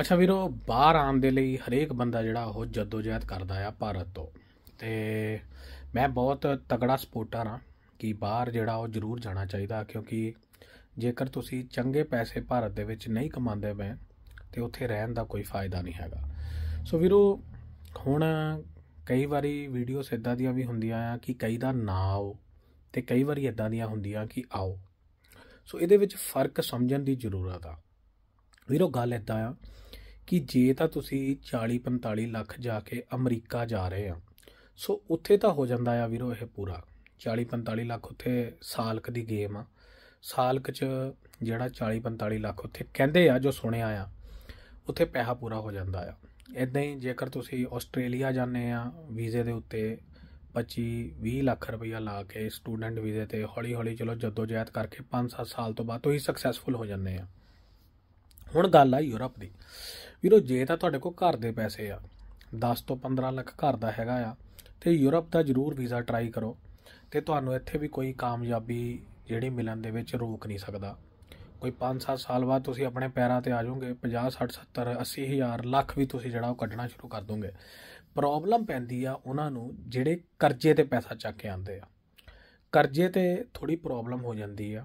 ਅੱਛਾ ਵੀਰੋ ਬਾਹਰ ਆਉਣ ਦੇ ਲਈ ਹਰੇਕ ਬੰਦਾ ਜਿਹੜਾ ਉਹ ਜਦੋਜਹਿਦ ਕਰਦਾ ਆ ਭਾਰਤ ਤੋਂ ਤੇ ਮੈਂ ਬਹੁਤ ਤਕੜਾ ਸਪੋਰਟਰ ਆ ਕਿ ਬਾਹਰ ਜਿਹੜਾ ਉਹ ਜ਼ਰੂਰ ਜਾਣਾ ਚਾਹੀਦਾ ਕਿਉਂਕਿ ਜੇਕਰ ਤੁਸੀਂ ਚੰਗੇ ਪੈਸੇ ਭਾਰਤ ਦੇ ਵਿੱਚ ਨਹੀਂ ਕਮਾਉਂਦੇ ਬੈਂ ਤੇ ਉੱਥੇ ਰਹਿਣ ਦਾ ਕੋਈ ਫਾਇਦਾ ਨਹੀਂ ਹੈਗਾ ਸੋ ਵੀਰੋ ਹੁਣ ਕਈ ਵਾਰੀ ਵੀਡੀਓਸ ਇਦਾਂ ਦੀਆਂ ਵੀ ਹੁੰਦੀਆਂ ਆ ਕਿ ਕਈ ਦਾ ਨਾ ਆਓ ਤੇ ਕਈ ਵਾਰੀ ਇਦਾਂ ਦੀਆਂ ਹੁੰਦੀਆਂ ਕਿ ਆਓ ਸੋ ਇਹਦੇ ਵਿੱਚ ਫਰਕ ਸਮਝਣ ਦੀ ਜ਼ਰੂਰਤ ਆ ਵੀਰੋ ਗੱਲ ਇਦਾਂ ਆ ਕਿ ਜੇ ਤਾਂ ਤੁਸੀਂ 40 45 ਲੱਖ ਜਾ ਕੇ ਅਮਰੀਕਾ ਜਾ ਰਹੇ ਆ ਸੋ ਉੱਥੇ ਤਾਂ ਹੋ ਜਾਂਦਾ ਆ ਵੀਰੋ ਇਹ ਪੂਰਾ 40 45 ਲੱਖ ਉੱਥੇ ਸਾਲਕ ਦੀ ਗੇਮ ਆ ਸਾਲਕ ਚ ਜਿਹੜਾ 40 45 ਲੱਖ ਉੱਥੇ ਕਹਿੰਦੇ ਆ ਜੋ ਸੁਣਿਆ ਆ ਉੱਥੇ ਪੈਸਾ ਪੂਰਾ ਹੋ ਜਾਂਦਾ ਆ ਇਦਾਂ ਹੀ ਜੇਕਰ ਤੁਸੀਂ ਆਸਟ੍ਰੇਲੀਆ ਜਾਂਦੇ ਆ ਵੀਜ਼ੇ ਦੇ ਉੱਤੇ 25 20 ਲੱਖ ਰੁਪਈਆ ਲਾ ਕੇ ਸਟੂਡੈਂਟ ਵੀਜ਼ੇ ਤੇ ਹੌਲੀ ਹੌਲੀ ਚਲੋ ਜਦੋਂ ਜਾਇਦ ਕਰਕੇ 5-7 ਸਾਲ ਤੋਂ ਬਾਅਦ ਤੁਸੀਂ ਸਕਸੈਸਫੁਲ ਹੋ ਜਾਂਦੇ ਆ ਹੁਣ ਗੱਲ ਆ ਯੂਰਪ ਦੀ ਵੀਰੋ ਜੇ ਤਾਂ ਤੁਹਾਡੇ ਕੋਲ ਘਰ ਦੇ ਪੈਸੇ ਆ 10 ਤੋਂ 15 ਲੱਖ ਘਰ ਦਾ ਹੈਗਾ ਆ ਤੇ ਯੂਰਪ ਦਾ ਜ਼ਰੂਰ ਵੀਜ਼ਾ ਟਰਾਈ ਕਰੋ ਤੇ ਤੁਹਾਨੂੰ ਇੱਥੇ ਵੀ ਕੋਈ ਕਾਮਯਾਬੀ ਜਿਹੜੀ ਮਿਲਣ ਦੇ ਵਿੱਚ ਰੋਕ ਨਹੀਂ ਸਕਦਾ ਕੋਈ 5-7 ਸਾਲ ਬਾਅਦ ਤੁਸੀਂ ਆਪਣੇ ਪੈਰਾਂ ਤੇ ਆ ਜਾਓਗੇ 50 60 70 80 ਹਜ਼ਾਰ ਲੱਖ ਵੀ ਤੁਸੀਂ ਜਿਹੜਾ ਉਹ ਕੱਢਣਾ ਸ਼ੁਰੂ ਕਰ ਦੋਗੇ ਪ੍ਰੋਬਲਮ ਪੈਂਦੀ ਆ ਉਹਨਾਂ ਨੂੰ ਜਿਹੜੇ ਕਰਜ਼ੇ ਤੇ ਪੈਸਾ ਚੱਕ ਕੇ ਆਉਂਦੇ ਆ ਕਰਜ਼ੇ ਤੇ ਥੋੜੀ ਪ੍ਰੋਬਲਮ ਹੋ ਜਾਂਦੀ ਆ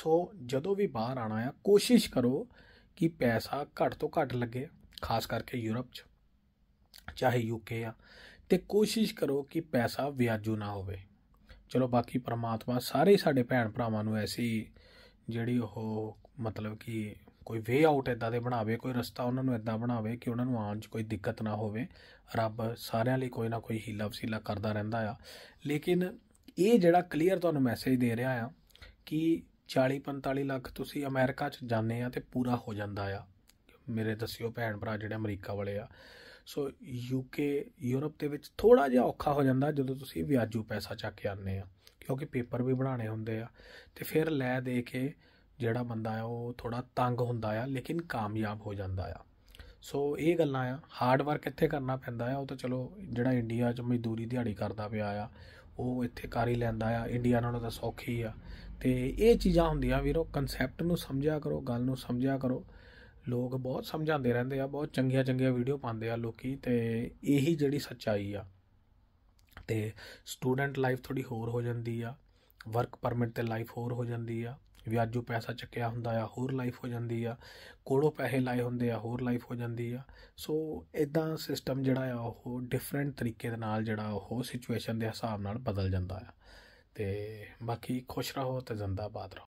ਸੋ ਜਦੋਂ ਵੀ ਬਾਹਰ ਆਣਾ ਆ ਕੋਸ਼ਿਸ਼ ਕਰੋ ਕਿ ਪੈਸਾ ਘੱਟ ਤੋਂ ਘੱਟ ਲੱਗੇ ਖਾਸ ਕਰਕੇ ਯੂਰਪ 'ਚ ਚਾਹੇ ਯੂਕੇ ਆ ਤੇ ਕੋਸ਼ਿਸ਼ ਕਰੋ ਕਿ ਪੈਸਾ ਵਿਆਜੂ ਨਾ ਹੋਵੇ ਚਲੋ ਬਾਕੀ ਪ੍ਰਮਾਤਮਾ ਸਾਰੇ ਸਾਡੇ ਭੈਣ ਭਰਾਵਾਂ ਨੂੰ ਐਸੀ ਜਿਹੜੀ ਉਹ ਮਤਲਬ ਕਿ ਕੋਈ ਵੇ ਆਊਟ ਇਦਾਂ ਦੇ ਬਣਾਵੇ ਕੋਈ ਰਸਤਾ ਉਹਨਾਂ ਨੂੰ ਇਦਾਂ ਬਣਾਵੇ ਕਿ ਉਹਨਾਂ ਨੂੰ ਆਉਣ 'ਚ ਕੋਈ ਦਿੱਕਤ ਨਾ ਹੋਵੇ ਰੱਬ ਸਾਰਿਆਂ ਲਈ ਕੋਈ ਨਾ ਕੋਈ ਹੀਲਾ ਵਸੀਲਾ ਕਰਦਾ ਰਹਿੰਦਾ ਆ ਲੇਕਿਨ ਇਹ ਜਿਹੜਾ ਕਲੀਅਰ ਤੁਹਾਨੂੰ ਮੈਸੇਜ ਦੇ ਰਿਹਾ ਆ ਕਿ 40 45 ਲੱਖ ਤੁਸੀਂ ਅਮਰੀਕਾ 'ਚ ਜਾਂਦੇ ਆ ਤੇ ਪੂਰਾ ਹੋ ਜਾਂਦਾ ਆ ਮੇਰੇ ਦੱਸਿਓ ਭੈਣ ਭਰਾ ਜਿਹੜੇ ਅਮਰੀਕਾ ਵਾਲੇ ਆ ਸੋ ਯੂਕੇ ਯੂਰਪ ਦੇ ਵਿੱਚ ਥੋੜਾ ਜਿਹਾ ਔਖਾ ਹੋ ਜਾਂਦਾ ਜਦੋਂ ਤੁਸੀਂ ਵਿਆਜੂ ਪੈਸਾ ਚੱਕ ਕੇ ਆਉਂਦੇ ਆ ਕਿਉਂਕਿ ਪੇਪਰ ਵੀ ਬਣਾਣੇ ਹੁੰਦੇ ਆ ਤੇ ਫਿਰ ਲੈ ਦੇ ਕੇ ਜਿਹੜਾ ਬੰਦਾ ਆ ਉਹ ਥੋੜਾ ਤੰਗ ਹੁੰਦਾ ਆ ਲੇਕਿਨ ਕਾਮਯਾਬ ਹੋ ਜਾਂਦਾ ਆ ਸੋ ਇਹ ਗੱਲਾਂ ਆ ਹਾਰਡ ਵਰਕ ਇੱਥੇ ਕਰਨਾ ਪੈਂਦਾ ਆ ਉਹ ਤਾਂ ਚਲੋ ਜਿਹੜਾ ਇੰਡੀਆ 'ਚ ਮਜ਼ਦੂਰੀ ਦਿਹਾੜੀ ਕਰਦਾ ਪਿਆ ਆ ਉਹ ਇੱਥੇ ਕਰ ਹੀ ਲੈਂਦਾ ਆ ਇੰਡੀਆ ਨਾਲੋਂ ਤਾਂ ਸੌਖੀ ਆ ਤੇ ਇਹ ਚੀਜ਼ਾਂ ਹੁੰਦੀਆਂ ਵੀਰੋ ਕਨਸੈਪਟ ਨੂੰ ਸਮਝਿਆ ਕਰੋ ਗੱਲ ਨੂੰ ਸਮਝਿਆ ਕਰੋ ਲੋਕ ਬਹੁਤ ਸਮਝਾਉਂਦੇ ਰਹਿੰਦੇ ਆ ਬਹੁਤ ਚੰਗੀਆਂ ਚੰਗੀਆਂ ਵੀਡੀਓ ਪਾਉਂਦੇ ਆ ਲੋਕੀ ਤੇ ਇਹੀ ਜਿਹੜੀ ਸੱਚਾਈ ਆ ਤੇ ਸਟੂਡੈਂਟ ਲਾਈਫ ਥੋੜੀ ਹੋਰ ਹੋ ਜਾਂਦੀ ਆ ਵਰਕ ਪਰਮਿਟ ਤੇ ਲਾਈਫ ਹੋਰ ਹੋ ਜਾਂਦੀ ਆ ਅੱਜ ਜੋ ਪੈਸਾ ਚੱਕਿਆ ਹੁੰਦਾ ਆ ਹੋਰ ਲਾਈਫ ਹੋ ਜਾਂਦੀ ਆ ਕੋਲੋਂ ਪੈਸੇ ਲਾਏ ਹੁੰਦੇ ਆ ਹੋਰ ਲਾਈਫ ਹੋ ਜਾਂਦੀ ਆ ਸੋ ਇਦਾਂ ਸਿਸਟਮ ਜਿਹੜਾ ਆ ਉਹ ਡਿਫਰੈਂਟ ਤਰੀਕੇ ਦੇ ਨਾਲ ਜਿਹੜਾ ਉਹ ਸਿਚੁਏਸ਼ਨ ਦੇ ਹਿਸਾਬ ਨਾਲ ਬਦਲ ਜਾਂਦਾ ਆ ਤੇ ਬਾਕੀ ਖੁਸ਼ ਰਹੋ ਤੇ ਜ਼ਿੰਦਾਬਾਦ ਰਹੋ